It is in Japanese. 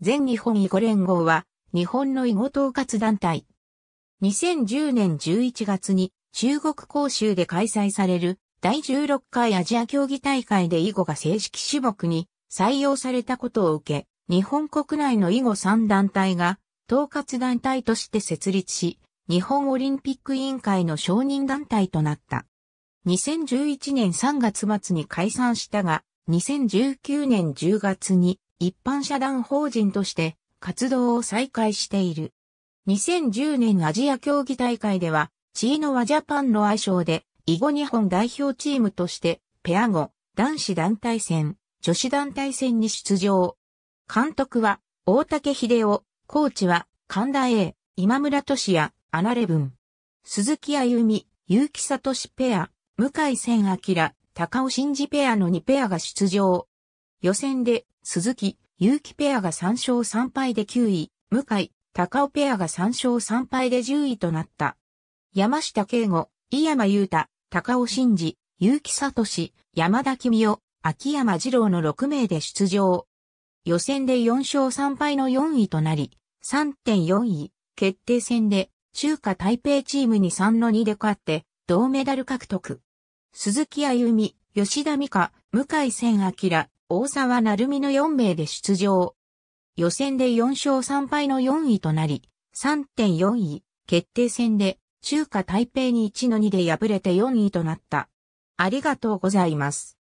全日本囲碁連合は、日本の囲碁統括団体。2010年11月に中国広州で開催される第16回アジア競技大会で囲碁が正式種目に採用されたことを受け、日本国内の囲碁3団体が統括団体として設立し、日本オリンピック委員会の承認団体となった。2011年3月末に解散したが、2019年10月に一般社団法人として活動を再開している。2010年アジア競技大会では、チーノワジャパンの愛称で、囲碁日本代表チームとして、ペア後、男子団体戦、女子団体戦に出場。監督は、大竹秀夫、コーチは、神田英、今村俊也、アナレブン。鈴木歩美、結城聡ペア、向井千明、高尾真二ペアの2ペアが出場。予選で鈴木、結城ペアが3勝3敗で9位、向井、高尾ペアが3勝3敗で10位となった。山下敬吾、井山優太、高尾真嗣、結城聡、山田君夫、秋山二郎の6名で出場。予選で4勝3敗の4位となり、3.4位、決定戦で中華台北チームに3の2で勝って、銅メダル獲得。鈴木歩美、吉田美香、向井千明、大沢成美の4名で出場。予選で4勝3敗の4位となり、3.4位、決定戦で中華台北に1の2で敗れて4位となった。ありがとうございます。